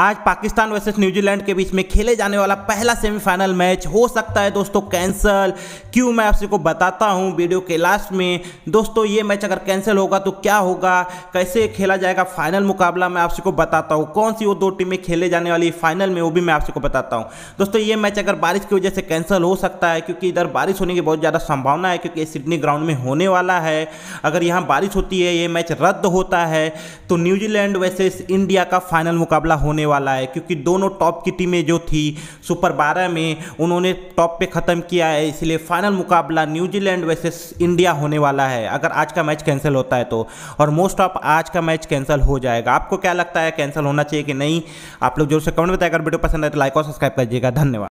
आज Pakistan versus New Zealand के बीच में खेले जाने वाला पहला सेमीफाइनल मैच हो सकता है दोस्तों कैंसिल क्यों मैं आपसे को बताता हूँ वीडियो के लास्ट में दोस्तों ये मैच अगर कैंसिल होगा तो क्या होगा कैसे खेला जाएगा फाइनल मुकाबला मैं आपसे को बताता हूँ कौन सी वो दो टीमें खेले जाने वाली फाइनल में वो भी मैं आपसे को बताता हूँ दोस्तों ये मैच अगर बारिश की वजह से कैंसिल हो सकता है क्योंकि इधर बारिश होने की बहुत ज़्यादा संभावना है क्योंकि सिडनी ग्राउंड में होने वाला है अगर यहाँ बारिश होती है ये मैच रद्द होता है तो न्यूजीलैंड वर्सेज इंडिया का फाइनल मुकाबला होने वाला है क्योंकि दोनों टॉप की टीमें जो थी सुपर बारह में उन्होंने टॉप पे ख़त्म किया है इसलिए फाइनल मुकाबला न्यूजीलैंड वर्सेस इंडिया होने वाला है अगर आज का मैच कैंसिल होता है तो और मोस्ट ऑफ आज का मैच कैंसिल हो जाएगा आपको क्या लगता है कैंसिल होना चाहिए कि नहीं आप लोग जोर से कमेंट बताएगा वीडियो पसंद आए तो लाइक और सब्सक्राइब कीजिएगा धन्यवाद